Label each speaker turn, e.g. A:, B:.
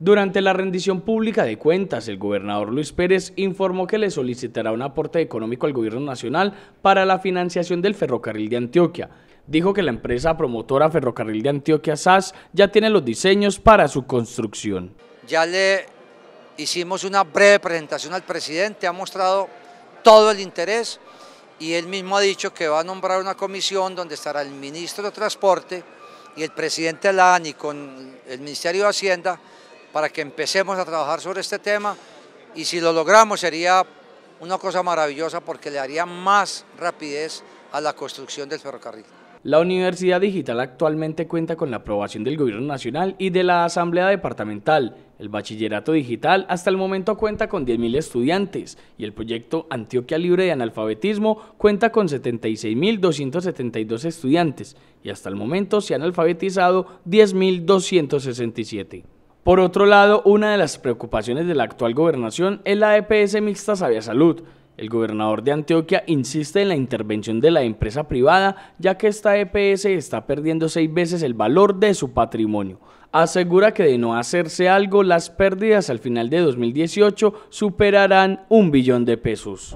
A: Durante la rendición pública de cuentas, el gobernador Luis Pérez informó que le solicitará un aporte económico al gobierno nacional para la financiación del ferrocarril de Antioquia. Dijo que la empresa promotora Ferrocarril de Antioquia SAS ya tiene los diseños para su construcción.
B: Ya le hicimos una breve presentación al presidente, ha mostrado todo el interés y él mismo ha dicho que va a nombrar una comisión donde estará el ministro de Transporte y el presidente Lani con el Ministerio de Hacienda para que empecemos a trabajar sobre este tema y si lo logramos sería una cosa maravillosa porque le daría más rapidez a la construcción del ferrocarril. La
A: Universidad Digital actualmente cuenta con la aprobación del Gobierno Nacional y de la Asamblea Departamental. El Bachillerato Digital hasta el momento cuenta con 10.000 estudiantes y el proyecto Antioquia Libre de Analfabetismo cuenta con 76.272 estudiantes y hasta el momento se han alfabetizado 10.267. Por otro lado, una de las preocupaciones de la actual gobernación es la EPS mixta Sabia Salud. El gobernador de Antioquia insiste en la intervención de la empresa privada, ya que esta EPS está perdiendo seis veces el valor de su patrimonio. Asegura que de no hacerse algo, las pérdidas al final de 2018 superarán un billón de pesos.